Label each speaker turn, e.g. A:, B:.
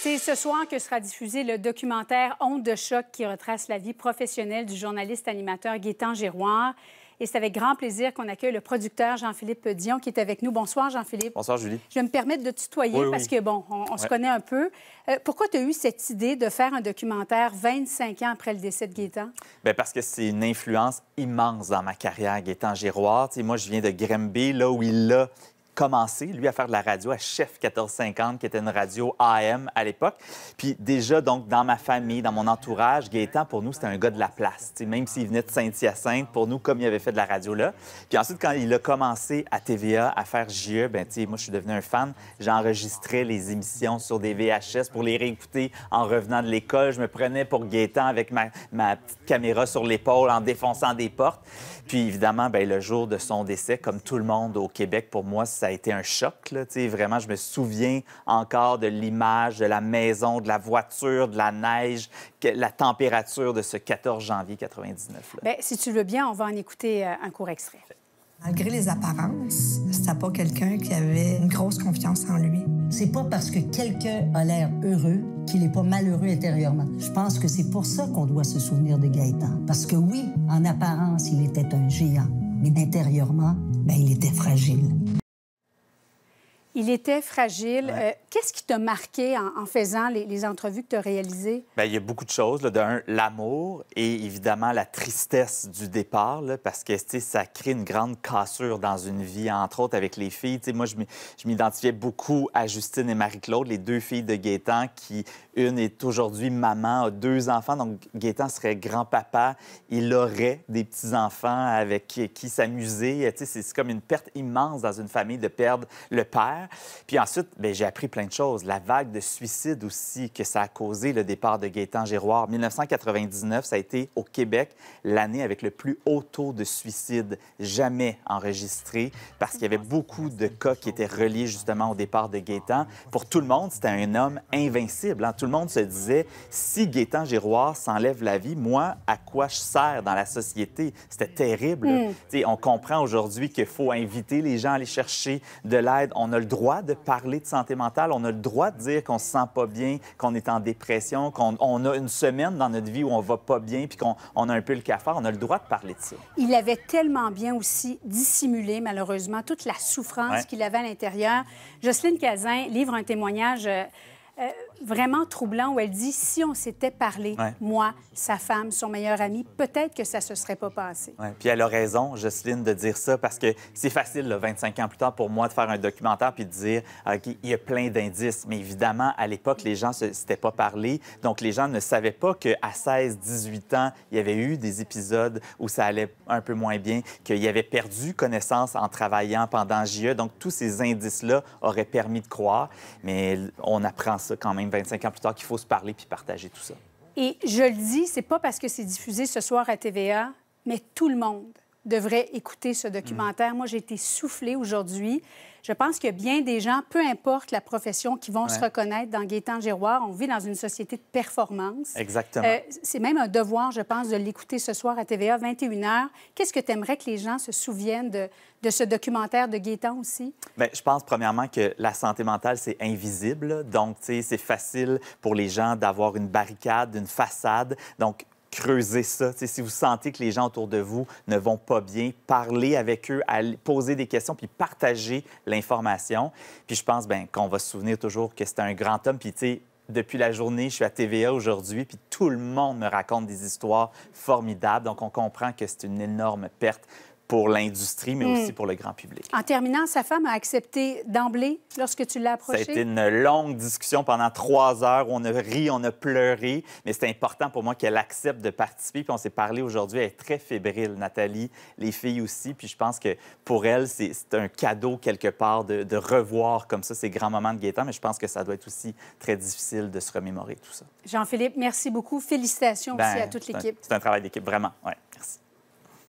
A: C'est ce soir que sera diffusé le documentaire Honte de choc qui retrace la vie professionnelle du journaliste animateur Gaétan Giroir. Et c'est avec grand plaisir qu'on accueille le producteur Jean-Philippe Dion qui est avec nous. Bonsoir, Jean-Philippe. Bonsoir, Julie. Je vais me permettre de tutoyer parce que, bon, on, se connaît un peu. Euh, pourquoi tu as eu cette idée de faire un documentaire 25 ans après le décès de Gaétan?
B: Bien, parce que c'est une influence immense dans ma carrière, Gaétan Giroir. Et moi, je viens de Grimby, là où il a commencé, lui, à faire de la radio à Chef 1450, qui était une radio AM à l'époque. Puis déjà, donc, dans ma famille, dans mon entourage, Gaétan, pour nous, c'était un gars de la place. même s'il venait de Saint-Hyacinthe, pour nous, comme il avait fait de la radio là. Puis ensuite, quand il a commencé à TVA à faire JE, ben, tu sais, moi, je suis devenu un fan. J'enregistrais les émissions sur des VHS pour les réécouter en revenant de l'école. Je me prenais pour Gaétan avec ma, ma petite caméra sur l'épaule en défonçant des portes. Puis évidemment, ben, le jour de son décès, comme tout le monde au Québec, pour moi, ça ça a été un choc. Là, vraiment, je me souviens encore de l'image de la maison, de la voiture, de la neige, la température de ce 14 janvier 99. Bien,
A: si tu veux bien, on va en écouter euh, un court extrait. Malgré les apparences, c'était pas quelqu'un qui avait une grosse confiance en lui. C'est pas parce que quelqu'un a l'air heureux qu'il est pas malheureux intérieurement. Je pense que c'est pour ça qu'on doit se souvenir de Gaëtan. Parce que oui, en apparence, il était un géant, mais intérieurement, ben, il était fragile. Il était fragile. Euh, qu'est-ce qui t'a marqué en, faisant les, entrevues que tu as réalisées?
B: Bien, il y a beaucoup de choses. D'un, l'amour et évidemment la tristesse du départ, parce que ça crée une grande cassure dans une vie, entre autres avec les filles. moi, je m'identifiais beaucoup à Justine et Marie-Claude, les deux filles de Gaétan, qui, une est aujourd'hui maman, a deux enfants. Donc, Gaétan serait grand-papa. Il aurait des petits-enfants avec qui s'amuser. C'est comme une perte immense dans une famille de perdre le père. Puis ensuite, ben, j'ai appris plein de choses. La vague de suicide aussi que ça a causé, le départ de Gaétan Giroir. 1999, ça a été au Québec l'année avec le plus haut taux de suicide jamais enregistré parce qu'il y avait beaucoup de cas qui étaient reliés justement au départ de Gaétan. Pour tout le monde, c'était un homme invincible. Hein. Tout le monde se disait, si Gaétan Giroir s'enlève la vie, moi, à quoi je sers dans la société? C'était terrible. Hmm. On comprend aujourd'hui qu'il faut inviter les gens à aller chercher de l'aide. On a le droit droit de parler de santé mentale, on a le droit de dire qu'on se sent pas bien, qu'on est en dépression, qu'on a une semaine dans notre vie où on va pas bien, puis qu'on a un peu le cafard. On a le droit de parler de ça.
A: Il avait tellement bien aussi dissimulé, malheureusement, toute la souffrance qu'il avait à l'intérieur. Jocelyne Cazin livre un témoignage. Euh, euh, vraiment troublant où elle dit si on s'était parlé, moi, sa femme, son meilleur ami, peut-être que ça se serait pas passé.
B: Puis elle a raison, Jocelyne, de dire ça parce que c'est facile, là, 25 ans plus tard, pour moi, de faire un documentaire puis de dire ah, ok qu'il y a plein d'indices. Mais évidemment, à l'époque, les gens ne s'étaient pas parlé. Donc, les gens ne savaient pas qu'à 16, 18 ans, il y avait eu des épisodes où ça allait un peu moins bien, qu'il avait perdu connaissance en travaillant pendant JE. Donc, tous ces indices-là auraient permis de croire. Mais on apprend ça quand même 25 ans plus tard qu'il faut se parler puis partager tout ça.
A: Et je le dis, c'est pas parce que c'est diffusé ce soir à TVA, mais tout le monde devrait écouter ce documentaire. Moi, j'ai été soufflée aujourd'hui. Je pense que bien des gens, peu importe la profession, qui vont se reconnaître dans Gaétan Giroir. On vit dans une société de performance. Exactement. Euh, c'est même un devoir, je pense, de l'écouter ce soir à TVA, 21h. Qu'est-ce que tu aimerais que les gens se souviennent de, de ce documentaire de Gaétan aussi?
B: Bien, je pense premièrement que la santé mentale, c'est invisible. Donc, tu sais, c'est facile pour les gens d'avoir une barricade, une façade. Donc, creuser ça. si vous sentez que les gens autour de vous ne vont pas bien, parlez avec eux, posez des questions, puis partagez l'information. Puis je pense ben, qu'on va se souvenir toujours que c'était un grand homme. Puis depuis la journée, je suis à TVA aujourd'hui, puis tout le monde me raconte des histoires formidables. Donc on comprend que c'est une énorme perte pour l'industrie, mais aussi hmm. pour le grand public. En
A: terminant, sa femme a accepté d'emblée lorsque tu l'as approchée? Ça a été
B: une longue discussion pendant trois heures. On a ri, on a pleuré, mais c'est important pour moi qu'elle accepte de participer. Puis on s'est parlé aujourd'hui. Elle est très fébrile, Nathalie, les filles aussi. Puis je pense que pour elle, c'est un cadeau quelque part de, revoir comme ça ces grands moments de Gaétan, mais je pense que ça doit être aussi très difficile de se remémorer tout ça.
A: Jean-Philippe, merci beaucoup. Félicitations aussi ben, à toute l'équipe.
B: C'est un travail d'équipe, vraiment. Ouais, merci.